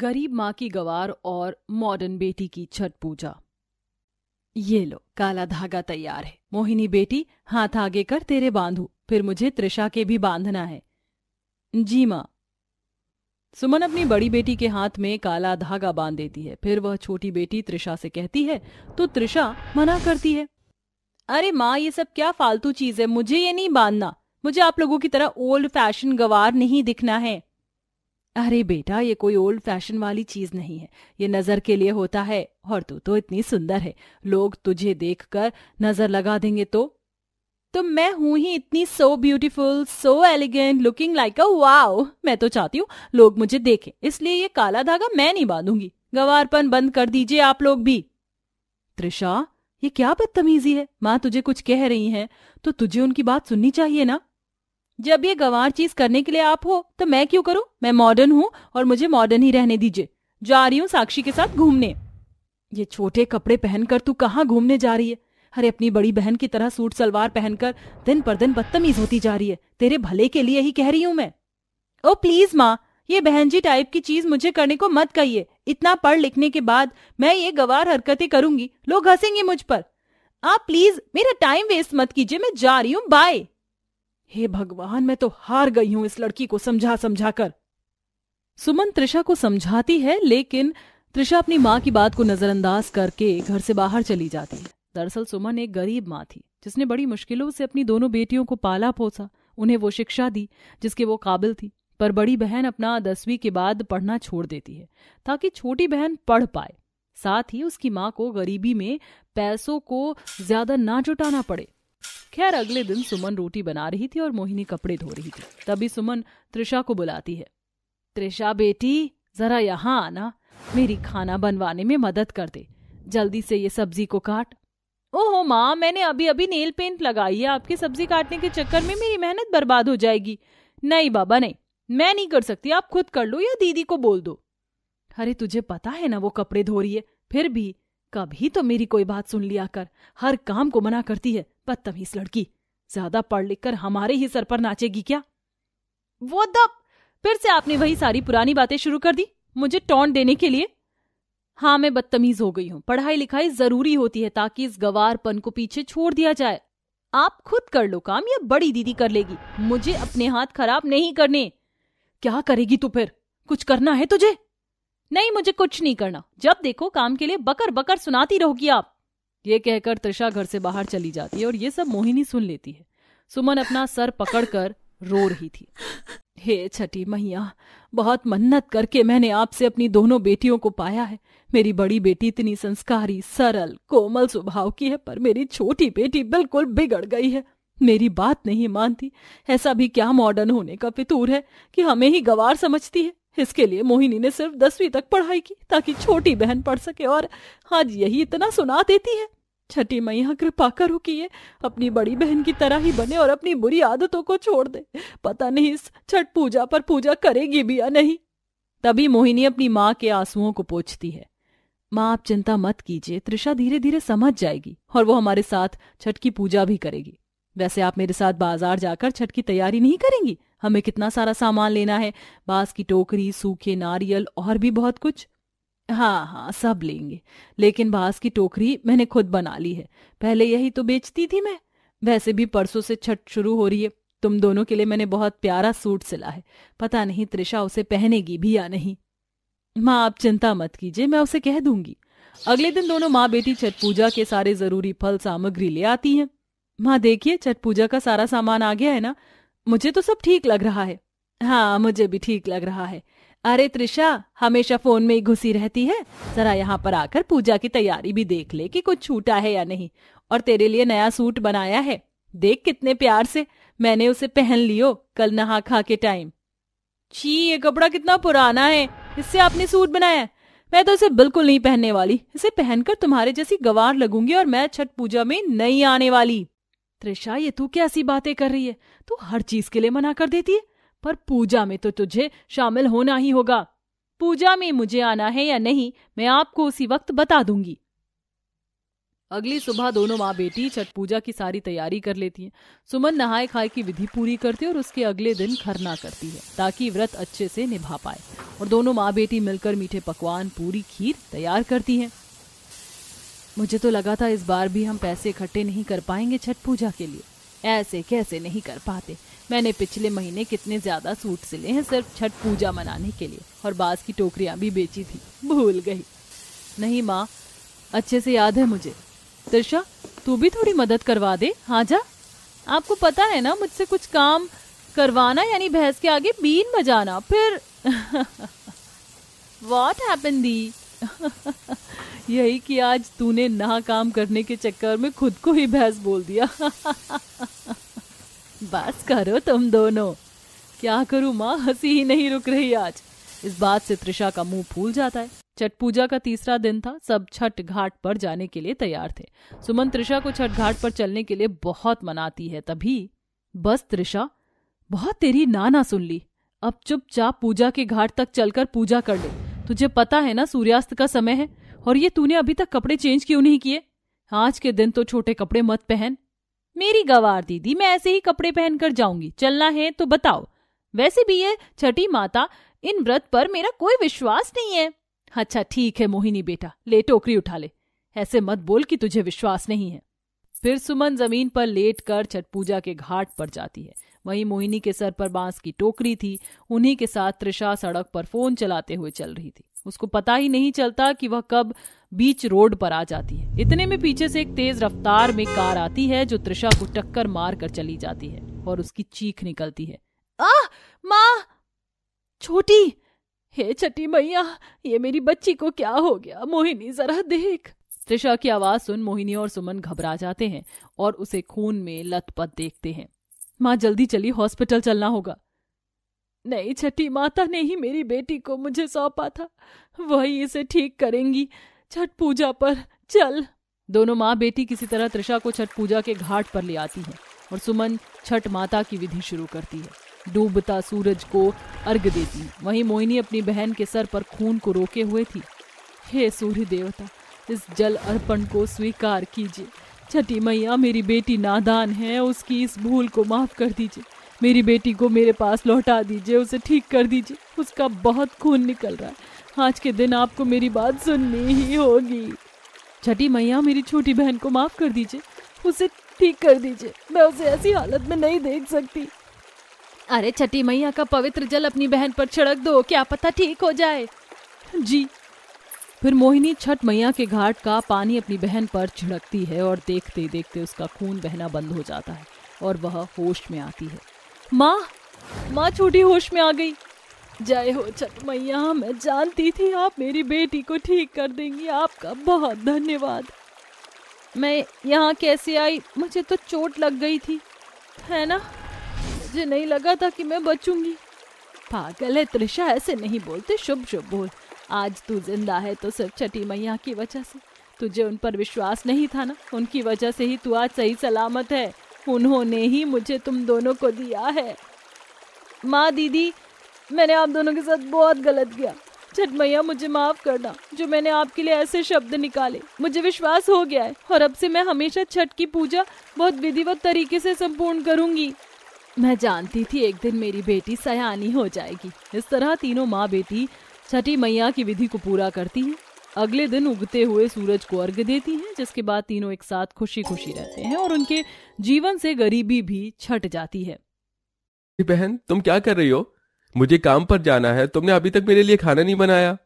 गरीब माँ की गवार और मॉडर्न बेटी की छठ पूजा ये लो काला धागा तैयार है मोहिनी बेटी हाथ आगे कर तेरे बांधू फिर मुझे त्रिषा के भी बांधना है जी माँ सुमन अपनी बड़ी बेटी के हाथ में काला धागा बांध देती है फिर वह छोटी बेटी त्रिषा से कहती है तो त्रिषा मना करती है अरे माँ ये सब क्या फालतू चीज है मुझे ये नहीं बांधना मुझे आप लोगों की तरह ओल्ड फैशन गवार नहीं दिखना है अरे बेटा ये कोई ओल्ड फैशन वाली चीज नहीं है ये नजर के लिए होता है और तू तो इतनी सुंदर है लोग तुझे देखकर नजर लगा देंगे तो तो मैं हूं ही इतनी so beautiful so elegant looking like a wow मैं तो चाहती हूँ लोग मुझे देखें इसलिए ये काला धागा मैं नहीं बांधूंगी गवारपन बंद कर दीजिए आप लोग भी त्रिशा ये क्या बदतमीजी है माँ तुझे कुछ कह रही हैं तो तुझे उनकी बात सुननी चाहिए ना जब ये गवार चीज करने के लिए आप हो तो मैं क्यों करूं मैं मॉडर्न हूं और मुझे मॉडर्न ही रहने दीजिए जा रही हूं साक्षी के साथ घूमने ये छोटे कपड़े पहनकर तू कहाँ घूमने जा रही है अरे अपनी बड़ी बहन की तरह सूट सलवार पहनकर दिन पर दिन बदतमीज होती जा रही है तेरे भले के लिए ही कह रही हूं मैं ओ प्लीज माँ ये बहन जी टाइप की चीज मुझे करने को मत कहिए इतना पढ़ लिखने के बाद मैं ये गवार हरकतें करूंगी लोग हंसेंगे मुझ पर आप प्लीज मेरा टाइम वेस्ट मत कीजिए मैं जा रही हूँ बाय हे भगवान मैं तो हार गई हूं इस लड़की को समझा समझा कर सुमन त्रिशा को समझाती है लेकिन त्रिशा अपनी माँ की बात को नजरअंदाज करके घर से बाहर चली जाती है दरअसल सुमन एक गरीब माँ थी जिसने बड़ी मुश्किलों से अपनी दोनों बेटियों को पाला पोसा उन्हें वो शिक्षा दी जिसके वो काबिल थी पर बड़ी बहन अपना दसवीं के बाद पढ़ना छोड़ देती है ताकि छोटी बहन पढ़ पाए साथ ही उसकी माँ को गरीबी में पैसों को ज्यादा ना जुटाना पड़े खैर अगले दिन सुमन रोटी बना रही थी और मोहिनी कपड़े धो रही थी तभी सुमन त्रिषा को बुलाती है त्रिषा बेटी जरा यहाँ आना मेरी खाना बनवाने में मदद कर दे जल्दी से ये सब्जी को काट ओहो माँ मैंने अभी अभी नेल पेंट लगाई है आपकी सब्जी काटने के चक्कर में मेरी मेहनत बर्बाद हो जाएगी नहीं बाबा नहीं मैं नहीं कर सकती आप खुद कर लो या दीदी को बोल दो अरे तुझे पता है ना वो कपड़े धो रही है फिर भी कभी तो मेरी कोई बात सुन लिया कर हर काम को मना करती है बदतमीज लड़की ज्यादा पढ़ लिख कर हमारे ही सर पर नाचेगी क्या वो दब फिर से आपने वही सारी पुरानी बातें शुरू कर दी मुझे टॉन्ट देने के लिए हाँ मैं बदतमीज हो गई हूँ पढ़ाई लिखाई जरूरी होती है ताकि इस गवार पन को पीछे छोड़ दिया जाए आप खुद कर लो काम या बड़ी दीदी कर लेगी मुझे अपने हाथ खराब नहीं करने क्या करेगी तू फिर कुछ करना है तुझे नहीं मुझे कुछ नहीं करना जब देखो काम के लिए बकर बकर सुनाती रहोगी आप ये कहकर त्रिषा घर से बाहर चली जाती है और ये सब मोहिनी सुन लेती है सुमन अपना सर पकड़कर रो रही थी हे छठी मैया बहुत मन्नत करके मैंने आपसे अपनी दोनों बेटियों को पाया है मेरी बड़ी बेटी इतनी संस्कारी सरल कोमल स्वभाव की है पर मेरी छोटी बेटी बिल्कुल बिगड़ गई है मेरी बात नहीं मानती ऐसा भी क्या मॉडर्न होने का फितूर है कि हमें ही गवार समझती है इसके लिए मोहिनी ने सिर्फ दसवीं तक पढ़ाई की ताकि छोटी बहन पढ़ सके और आज यही इतना सुना देती है छठी मैया कृपा करो कि ये अपनी बड़ी बहन की तरह ही बने और अपनी बुरी आदतों को छोड़ दे पता नहीं इस छठ पूजा पर पूजा करेगी भी या नहीं तभी मोहिनी अपनी माँ के आंसुओं को पोछती है माँ आप चिंता मत कीजिए त्रिषा धीरे धीरे समझ जाएगी और वो हमारे साथ छठ की पूजा भी करेगी वैसे आप मेरे साथ बाजार जाकर छठ की तैयारी नहीं करेंगी हमें कितना सारा सामान लेना है बांस की टोकरी सूखे नारियल और भी बहुत कुछ हाँ हाँ सब लेंगे लेकिन बांस की टोकरी मैंने खुद बना ली है पहले यही तो बेचती थी मैं वैसे भी परसों से छठ शुरू हो रही है तुम दोनों के लिए मैंने बहुत प्यारा सूट सिला है पता नहीं त्रिशा उसे पहनेगी भी या नहीं माँ आप चिंता मत कीजिए मैं उसे कह दूंगी अगले दिन दोनों माँ बेटी छठ पूजा के सारे जरूरी फल सामग्री ले आती हैं माँ देखिए छठ पूजा का सारा सामान आ गया है ना मुझे तो सब ठीक लग रहा है हाँ मुझे भी ठीक लग रहा है अरे त्रिशा हमेशा फोन में ही घुसी रहती है जरा यहाँ पर आकर पूजा की तैयारी भी देख ले कि कुछ छूटा है या नहीं और तेरे लिए नया सूट बनाया है देख कितने प्यार से मैंने उसे पहन लियो कल नहा खा के टाइम छी ये कपड़ा कितना पुराना है इससे आपने सूट बनाया मैं तो इसे बिल्कुल नहीं पहनने वाली इसे पहनकर तुम्हारे जैसी गवार लगूंगी और मैं छठ पूजा में नहीं आने वाली त्रिशा ये तू कैसी बातें कर रही है तू हर चीज के लिए मना कर देती है पर पूजा में तो तुझे शामिल होना ही होगा पूजा में मुझे आना है या नहीं मैं आपको उसी वक्त बता दूंगी अगली सुबह दोनों माँ बेटी छठ पूजा की सारी तैयारी कर लेती हैं सुमन नहाए खाए की विधि पूरी करती है और उसके अगले दिन खरना करती है ताकि व्रत अच्छे से निभा पाए और दोनों माँ बेटी मिलकर मीठे पकवान पूरी खीर तैयार करती हैं मुझे तो लगा था इस बार भी हम पैसे इकट्ठे नहीं कर पाएंगे छठ पूजा के लिए ऐसे कैसे नहीं कर पाते मैंने पिछले महीने कितने ज्यादा सूट सिले हैं सिर्फ छठ पूजा मनाने के लिए और बास की टोकरियां भी बेची थी भूल गई नहीं माँ अच्छे से याद है मुझे त्रिशा तू भी थोड़ी मदद करवा दे हाँ जा आपको पता है ना मुझसे कुछ काम करवाना यानी भैंस के आगे बीन बजाना फिर वॉट हैपन दी यही कि आज तूने ना काम करने के चक्कर में खुद को ही भैंस बोल दिया बस करो तुम दोनों क्या करूँ माँ हंसी ही नहीं रुक रही आज इस बात से त्रिशा का मुंह फूल जाता है छठ पूजा का तीसरा दिन था सब छठ घाट पर जाने के लिए तैयार थे सुमन त्रिशा को छठ घाट पर चलने के लिए बहुत मनाती है तभी बस त्रिशा बहुत तेरी नाना सुन ली अब चुपचाप पूजा के घाट तक चलकर पूजा कर ले तुझे पता है ना सूर्यास्त का समय है और ये तूने अभी तक कपड़े चेंज क्यों नहीं किए आज के दिन तो छोटे कपड़े मत पहन मेरी गवार दीदी मैं ऐसे ही कपड़े पहनकर जाऊंगी चलना है तो बताओ वैसे भी ये छठी माता इन व्रत पर मेरा कोई विश्वास नहीं है अच्छा ठीक है मोहिनी बेटा ले टोकरी उठा ले ऐसे मत बोल कि तुझे विश्वास नहीं है फिर सुमन जमीन पर लेट कर छठ पूजा के घाट पर जाती है वहीं मोहिनी के सर पर बांस की टोकरी थी उन्हीं के साथ त्रिशा सड़क पर फोन चलाते हुए चल रही थी उसको पता ही नहीं चलता कि वह कब बीच रोड पर आ जाती है इतने में पीछे से एक तेज रफ्तार में कार आती है जो त्रिशा को टक्कर मार कर चली जाती है और उसकी चीख निकलती है आह माँ छोटी हे छठी मैया ये मेरी बच्ची को क्या हो गया मोहिनी जरा देख त्रिशा की आवाज सुन मोहिनी और सुमन घबरा जाते हैं और उसे खून में लतपत देखते हैं माँ जल्दी चली हॉस्पिटल चलना होगा नहीं छठी माता ने ही मेरी बेटी को मुझे सौंपा था वही इसे ठीक करेंगी छठ पूजा पर चल दोनों माँ बेटी किसी तरह त्रिषा को छठ पूजा के घाट पर ले आती है और सुमन छठ माता की विधि शुरू करती है डूबता सूरज को अर्घ देती है वहीं मोहिनी अपनी बहन के सर पर खून को रोके हुए थी हे सूर्य देवता इस जल अर्पण को स्वीकार कीजिए छठी मैया मेरी बेटी नादान है उसकी इस भूल को माफ कर दीजिए मेरी बेटी को मेरे पास लौटा दीजिए उसे ठीक कर दीजिए उसका बहुत खून निकल रहा है आज के दिन आपको मेरी बात सुननी ही होगी छठी मैया मेरी छोटी बहन को माफ़ कर दीजिए उसे ठीक कर दीजिए मैं उसे ऐसी हालत में नहीं देख सकती अरे छठी मैया का पवित्र जल अपनी बहन पर छिड़क दो क्या पता ठीक हो जाए जी फिर मोहिनी छठ मैया के घाट का पानी अपनी बहन पर छिड़कती है और देखते देखते उसका खून बहना बंद हो जाता है और वह होश में आती है माँ माँ छोटी होश में आ गई जय हो छठ मैया मैं जानती थी आप मेरी बेटी को ठीक कर देंगी आपका बहुत धन्यवाद मैं यहाँ कैसे आई मुझे तो चोट लग गई थी है ना मुझे नहीं लगा था कि मैं बचूंगी पागल है त्रिशा ऐसे नहीं बोलते शुभ शुभ बोल आज तू जिंदा है तो सिर्फ छठी मैया की वजह से तुझे उन पर विश्वास नहीं था ना उनकी वजह से ही तू आज सही सलामत है उन्होंने ही मुझे तुम दोनों को दिया है माँ दीदी मैंने आप दोनों के साथ बहुत गलत किया छठ मैया मुझे माफ करना जो मैंने आपके लिए ऐसे शब्द निकाले मुझे विश्वास हो गया है और अब से मैं हमेशा छठ की पूजा बहुत विधिवत तरीके से संपूर्ण करूंगी मैं जानती थी एक दिन मेरी बेटी सयानी हो जाएगी इस तरह तीनों माँ बेटी छठी मैया की विधि को पूरा करती हैं अगले दिन उगते हुए सूरज को अर्घ देती हैं जिसके बाद तीनों एक साथ खुशी खुशी रहते हैं और उनके जीवन से गरीबी भी छट जाती है बहन तुम क्या कर रही हो मुझे काम पर जाना है तुमने अभी तक मेरे लिए खाना नहीं बनाया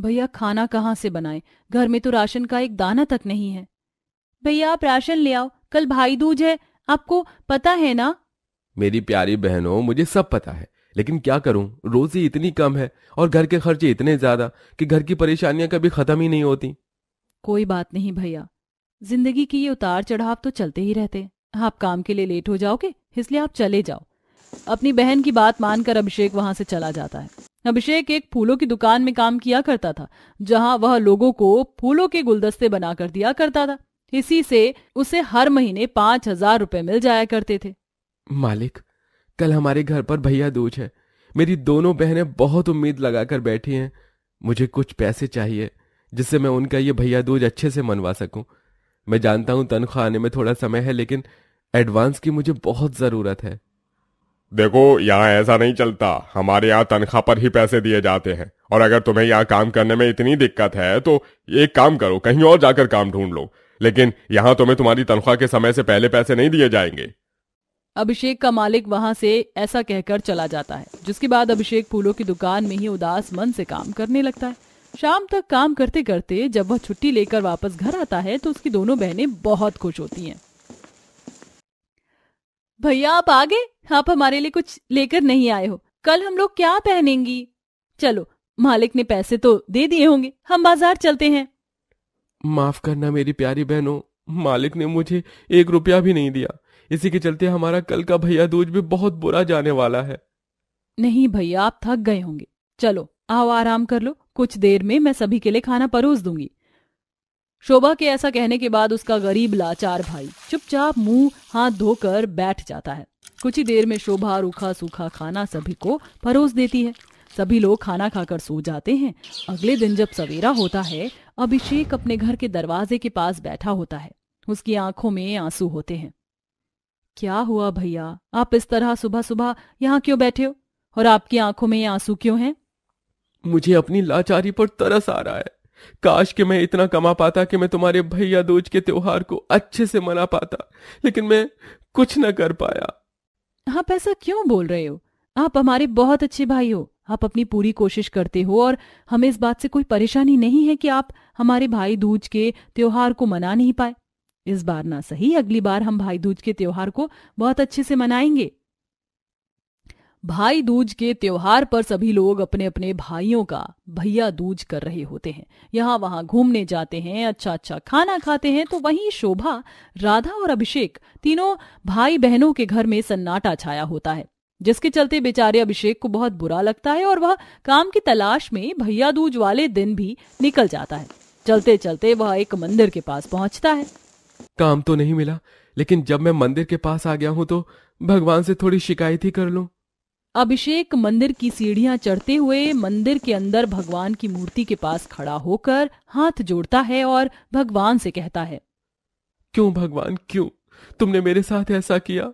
भैया खाना कहाँ से बनाए घर में तो राशन का एक दाना तक नहीं है भैया आप राशन ले आओ कल भाई दूज है आपको पता है ना मेरी प्यारी बहनों मुझे सब पता है लेकिन क्या करूं रोजी इतनी कम है और घर के खर्चे इतने ज्यादा कि घर की परेशानियां कभी खत्म ही नहीं होती कोई बात नहीं भैया जिंदगी की ये उतार चढ़ाव तो चलते ही रहते आप काम के लिए लेट हो जाओगे इसलिए आप चले जाओ अपनी बहन की बात मानकर अभिषेक वहां से चला जाता है अभिषेक एक फूलों की दुकान में काम किया करता था जहां वह लोगों को फूलों के गुलदस्ते बनाकर दिया करता था इसी से उसे हर महीने पांच हजार रूपए मिल जाया करते थे मालिक कल हमारे घर पर भैया दूज है मेरी दोनों बहनें बहुत उम्मीद लगाकर बैठी हैं मुझे कुछ पैसे चाहिए जिससे मैं उनका ये भैया दूज अच्छे से मनवा सकूं मैं जानता हूं तनख्वाह आने में थोड़ा समय है लेकिन एडवांस की मुझे बहुत ज़रूरत है देखो यहाँ ऐसा नहीं चलता हमारे यहाँ तनख्वाह पर ही पैसे दिए जाते हैं और अगर तुम्हें यहाँ काम करने में इतनी दिक्कत है तो एक काम करो कहीं और जाकर काम ढूंढ लो लेकिन यहाँ तुम्हें तुम्हारी तनख्वाह के समय से पहले पैसे नहीं दिए जाएंगे अभिषेक का मालिक वहां से ऐसा कहकर चला जाता है जिसके बाद अभिषेक फूलों की दुकान में ही उदास मन से काम करने लगता है शाम तक काम करते करते जब वह छुट्टी लेकर वापस घर आता है तो उसकी दोनों बहनें बहुत खुश होती हैं। भैया आप आगे आप हमारे लिए कुछ लेकर नहीं आए हो कल हम लोग क्या पहनेंगी चलो मालिक ने पैसे तो दे दिए होंगे हम बाजार चलते हैं माफ करना मेरी प्यारी बहनों मालिक ने मुझे एक रुपया भी नहीं दिया इसी के चलते हमारा कल का भैया दूज भी बहुत बुरा जाने वाला है नहीं भैया आप थक गए होंगे चलो आओ आराम कर लो कुछ देर में मैं सभी के लिए खाना परोस दूंगी शोभा के ऐसा कहने के बाद उसका गरीब लाचार भाई चुपचाप मुंह हाथ धोकर बैठ जाता है कुछ ही देर में शोभा रूखा सूखा खाना सभी को परोस देती है सभी लोग खाना खाकर सो जाते हैं अगले दिन जब सवेरा होता है अभिषेक अपने घर के दरवाजे के पास बैठा होता है उसकी आंखों में आंसू होते हैं क्या हुआ भैया आप इस तरह सुबह सुबह यहाँ क्यों बैठे हो और आपकी आंखों में ये आंसू क्यों हैं मुझे अपनी लाचारी पर तरस आ रहा है काश कि मैं इतना कमा पाता कि मैं तुम्हारे भैया दूज के त्योहार को अच्छे से मना पाता लेकिन मैं कुछ न कर पाया आप ऐसा क्यों बोल रहे हो आप हमारे बहुत अच्छे भाई हो आप अपनी पूरी कोशिश करते हो और हमें इस बात से कोई परेशानी नहीं है कि आप हमारे भाई दूज के त्योहार को मना नहीं पाए इस बार ना सही अगली बार हम भाई दूज के त्योहार को बहुत अच्छे से मनाएंगे भाई दूज के त्योहार पर सभी लोग अपने अपने भाइयों का भैया दूज कर रहे होते हैं यहाँ वहाँ घूमने जाते हैं अच्छा अच्छा खाना खाते हैं तो वहीं शोभा राधा और अभिषेक तीनों भाई बहनों के घर में सन्नाटा छाया होता है जिसके चलते बेचारे अभिषेक को बहुत बुरा लगता है और वह काम की तलाश में भैया दूज वाले दिन भी निकल जाता है चलते चलते वह एक मंदिर के पास पहुंचता है काम तो नहीं मिला लेकिन जब मैं मंदिर के पास आ गया हूँ तो भगवान से थोड़ी शिकायत ही कर लू अभिषेक मंदिर की सीढ़ियां चढ़ते हुए मंदिर के अंदर भगवान की मूर्ति के पास खड़ा होकर हाथ जोड़ता है और भगवान से कहता है क्यों भगवान क्यों तुमने मेरे साथ ऐसा किया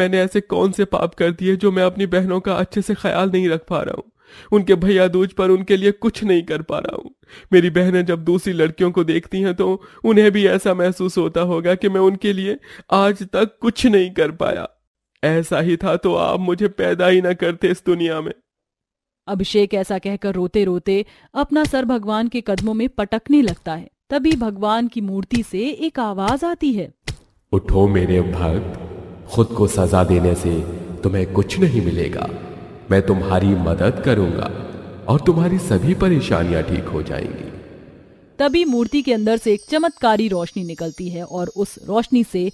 मैंने ऐसे कौन से पाप कर दिए जो मैं अपनी बहनों का अच्छे से ख्याल नहीं रख पा रहा हूँ उनके भैया दूज पर उनके लिए कुछ नहीं कर पा रहा हूं मेरी बहनें जब दूसरी लड़कियों को देखती हैं तो उन्हें भी ऐसा महसूस होता होगा कि मैं उनके लिए आज तक कुछ नहीं कर पाया ऐसा ही था तो आप मुझे पैदा ही ना करते इस दुनिया में अभिषेक ऐसा कहकर रोते रोते अपना सर भगवान के कदमों में पटकने लगता है तभी भगवान की मूर्ति से एक आवाज आती है उठो मेरे भक्त खुद को सजा देने से तुम्हें कुछ नहीं मिलेगा मैं तुम्हारी मदद करूंगा और तुम्हारी सभी परेशानियां ठीक हो जाएंगी तभी मूर्ति के अंदर से एक चमत्कारी रोशनी निकलती है और उस रोशनी से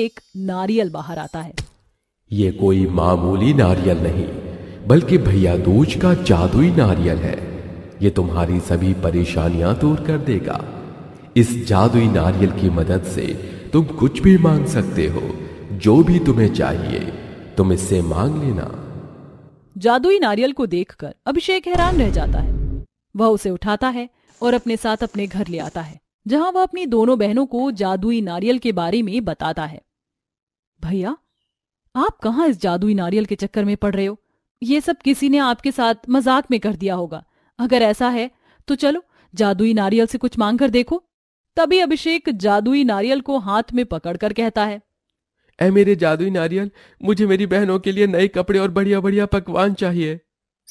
एक नारियल बाहर आता है ये कोई मामूली नारियल नहीं बल्कि भैया दूज का जादुई नारियल है ये तुम्हारी सभी परेशानियां दूर कर देगा इस जादुई नारियल की मदद से तुम कुछ भी मांग सकते हो जो भी तुम्हें चाहिए तुम इससे मांग लेना जादुई नारियल को देखकर अभिषेक हैरान रह जाता है वह उसे उठाता है और अपने साथ अपने घर ले आता है जहां वह अपनी दोनों बहनों को जादुई नारियल के बारे में बताता है भैया आप कहा इस जादुई नारियल के चक्कर में पड़ रहे हो ये सब किसी ने आपके साथ मजाक में कर दिया होगा अगर ऐसा है तो चलो जादुई नारियल से कुछ मांग कर देखो तभी अभिषेक जादुई नारियल को हाथ में पकड़कर कहता है ऐ मेरे जादुई नारियल मुझे मेरी बहनों के लिए नए कपड़े और बढ़िया बढ़िया पकवान चाहिए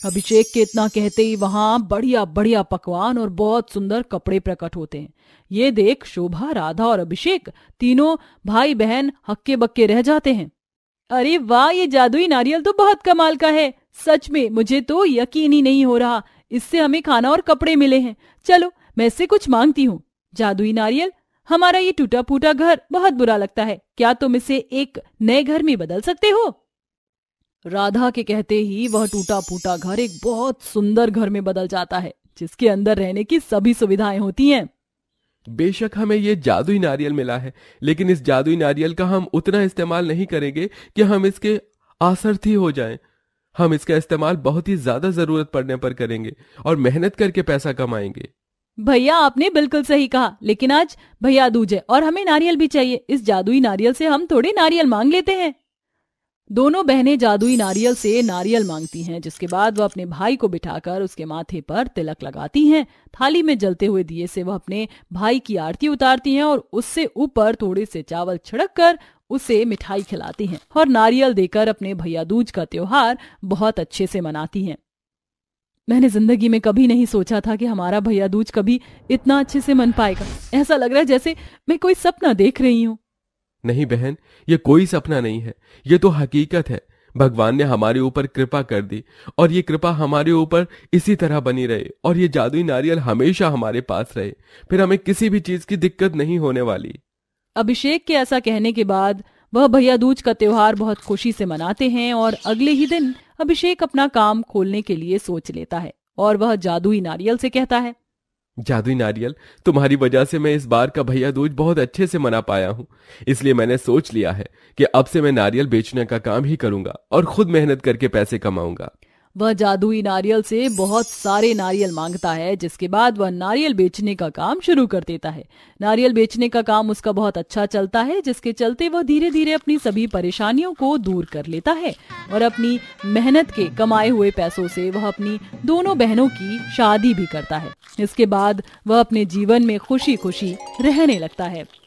अभिषेक के इतना कहते ही वहां बढ़िया बढ़िया पकवान और बहुत सुंदर कपड़े प्रकट होते हैं ये देख शोभा राधा और अभिषेक तीनों भाई बहन हक्के बक्के रह जाते हैं अरे वाह ये जादुई नारियल तो बहुत कमाल का है सच में मुझे तो यकीन ही नहीं हो रहा इससे हमें खाना और कपड़े मिले हैं चलो मैं इससे कुछ मांगती हूँ जादुई नारियल हमारा ये टूटा फूटा घर बहुत बुरा लगता है क्या तुम इसे एक नए घर में बदल सकते हो राधा के कहते ही वह टूटा फूटा घर एक बहुत सुंदर घर में बदल जाता है जिसके अंदर रहने की सभी सुविधाएं होती हैं बेशक हमें ये जादुई नारियल मिला है लेकिन इस जादुई नारियल का हम उतना इस्तेमाल नहीं करेंगे कि हम इसके आसर्थी हो जाएं। हम इसका इस्तेमाल बहुत ही ज्यादा जरूरत पड़ने पर करेंगे और मेहनत करके पैसा कमाएंगे भैया आपने बिल्कुल सही कहा लेकिन आज भैया दूज है और हमें नारियल भी चाहिए इस जादुई नारियल से हम थोड़े नारियल मांग लेते हैं दोनों बहनें जादुई नारियल से नारियल मांगती हैं जिसके बाद वह अपने भाई को बिठाकर उसके माथे पर तिलक लगाती हैं थाली में जलते हुए दिए से वह अपने भाई की आरती उतारती हैं और उससे ऊपर थोड़े से चावल छिड़क कर उसे मिठाई खिलाती हैं और नारियल देकर अपने भैया दूज का त्योहार बहुत अच्छे से मनाती हैं मैंने जिंदगी में कभी नहीं सोचा था कि हमारा भैया दूज कभी इतना अच्छे से मन पाएगा ऐसा लग रहा है जैसे मैं कोई सपना देख रही हूँ नहीं बहन ये कोई सपना नहीं है ये तो हकीकत है भगवान ने हमारे ऊपर कृपा कर दी और ये कृपा हमारे ऊपर इसी तरह बनी रहे और ये जादुई नारियल हमेशा हमारे पास रहे फिर हमें किसी भी चीज की दिक्कत नहीं होने वाली अभिषेक के ऐसा कहने के बाद वह भैया दूज का त्योहार बहुत खुशी से मनाते हैं और अगले ही दिन अभिषेक अपना काम खोलने के लिए सोच लेता है और वह जादुई नारियल से कहता है जादुई नारियल तुम्हारी वजह से मैं इस बार का भैया दूज बहुत अच्छे से मना पाया हूँ इसलिए मैंने सोच लिया है कि अब से मैं नारियल बेचने का काम ही करूंगा और खुद मेहनत करके पैसे कमाऊंगा वह जादुई नारियल से बहुत सारे नारियल मांगता है जिसके बाद वह नारियल बेचने का काम शुरू कर देता है नारियल बेचने का काम उसका बहुत अच्छा चलता है जिसके चलते वह धीरे धीरे अपनी सभी परेशानियों को दूर कर लेता है और अपनी मेहनत के कमाए हुए पैसों से वह अपनी दोनों बहनों की शादी भी करता है इसके बाद वह अपने जीवन में खुशी खुशी रहने लगता है